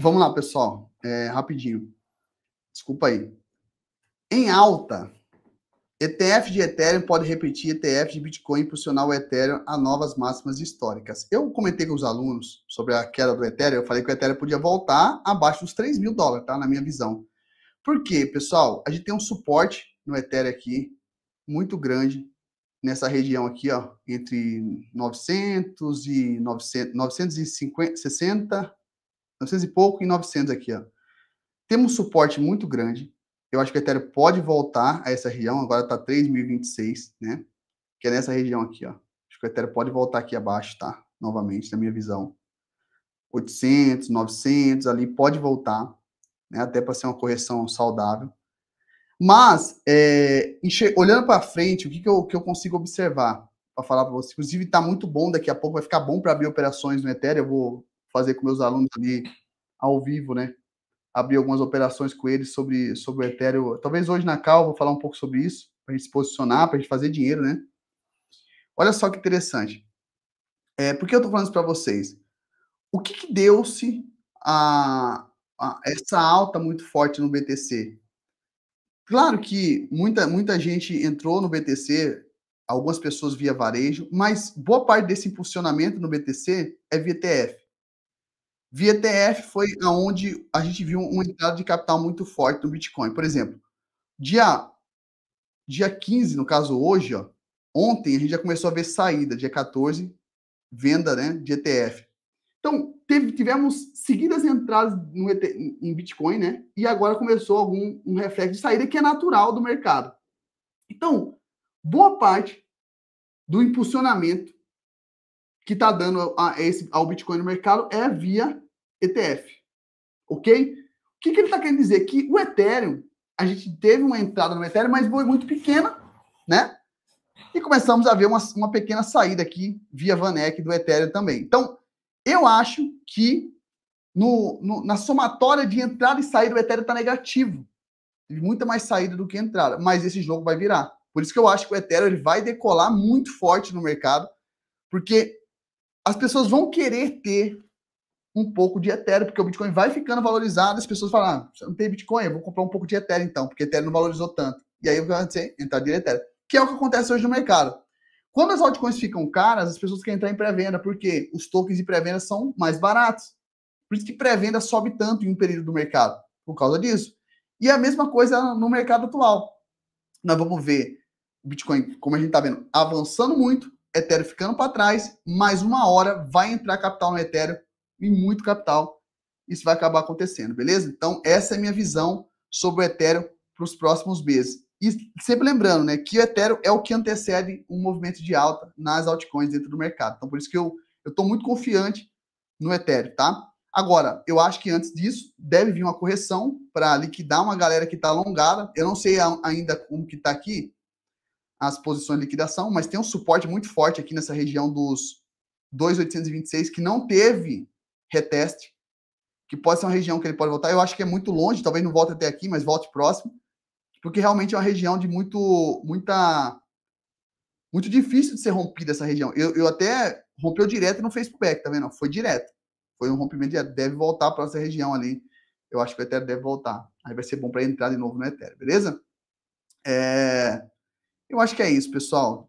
Vamos lá, pessoal. É, rapidinho. Desculpa aí. Em alta, ETF de Ethereum pode repetir ETF de Bitcoin e impulsionar o Ethereum a novas máximas históricas. Eu comentei com os alunos sobre a queda do Ethereum, eu falei que o Ethereum podia voltar abaixo dos 3 mil dólares, tá? Na minha visão. Por quê, pessoal? A gente tem um suporte no Ethereum aqui, muito grande, nessa região aqui, ó, entre 900 e 900, 960, 900 e pouco e 900 aqui, ó. Temos suporte muito grande. Eu acho que o Ethereum pode voltar a essa região, agora está 3.026, né? Que é nessa região aqui, ó. Acho que o Ethereum pode voltar aqui abaixo, tá? Novamente, na minha visão. 800, 900, ali pode voltar, né? Até para ser uma correção saudável. Mas, é, olhando para frente, o que, que, eu, que eu consigo observar para falar para você? Inclusive, está muito bom, daqui a pouco vai ficar bom para abrir operações no Ethereum. Eu vou fazer com meus alunos ali ao vivo, né? Abrir algumas operações com eles sobre, sobre o Ethereum. Talvez hoje na Cal vou falar um pouco sobre isso, para a gente se posicionar, para a gente fazer dinheiro, né? Olha só que interessante. É, por que eu estou falando isso para vocês? O que, que deu-se a, a essa alta muito forte no BTC? Claro que muita, muita gente entrou no BTC, algumas pessoas via varejo, mas boa parte desse impulsionamento no BTC é via ETF. Via ETF foi aonde a gente viu um entrada de capital muito forte no Bitcoin. Por exemplo, dia, dia 15, no caso hoje, ó, ontem a gente já começou a ver saída, dia 14, venda né, de ETF. Então, teve, tivemos seguidas entradas no ET, em Bitcoin, né? E agora começou algum um reflexo de saída que é natural do mercado. Então, boa parte do impulsionamento que está dando a, a esse, ao Bitcoin no mercado é via ETF. Ok? O que, que ele está querendo dizer? Que o Ethereum, a gente teve uma entrada no Ethereum, mas foi muito pequena, né? E começamos a ver uma, uma pequena saída aqui via Vanek do Ethereum também. Então, eu acho que no, no, na somatória de entrada e saída, o Ethereum está negativo. Teve muita mais saída do que entrada, mas esse jogo vai virar. Por isso que eu acho que o Ethereum ele vai decolar muito forte no mercado, porque as pessoas vão querer ter um pouco de Ethereum, porque o Bitcoin vai ficando valorizado, as pessoas falam, ah, você não tem Bitcoin, eu vou comprar um pouco de Ethereum então, porque Ethereum não valorizou tanto. E aí o que vai Entrar direto. Ethereum. Que é o que acontece hoje no mercado. Quando as altcoins ficam caras, as pessoas querem entrar em pré-venda, porque os tokens de pré-venda são mais baratos. Por isso que pré-venda sobe tanto em um período do mercado, por causa disso. E a mesma coisa no mercado atual. Nós vamos ver o Bitcoin, como a gente está vendo, avançando muito, Ethereum ficando para trás, mais uma hora vai entrar capital no Ethereum e muito capital. Isso vai acabar acontecendo, beleza? Então, essa é a minha visão sobre o Ethereum para os próximos meses. E sempre lembrando, né, que o Ethereum é o que antecede um movimento de alta nas altcoins dentro do mercado. Então, por isso que eu eu estou muito confiante no Ethereum, tá? Agora, eu acho que antes disso deve vir uma correção para liquidar uma galera que está alongada. Eu não sei ainda como que está aqui, as posições de liquidação, mas tem um suporte muito forte aqui nessa região dos 2,826 que não teve reteste, que pode ser uma região que ele pode voltar. Eu acho que é muito longe, talvez não volte até aqui, mas volte próximo, porque realmente é uma região de muito, muita, muito difícil de ser rompida essa região. Eu, eu até rompeu direto e não fez pullback, tá vendo? Foi direto, foi um rompimento direto. Deve voltar para essa região ali. Eu acho que o Ethereum deve voltar. Aí vai ser bom para entrar de novo no Ethereum, beleza? É... Eu acho que é isso, pessoal.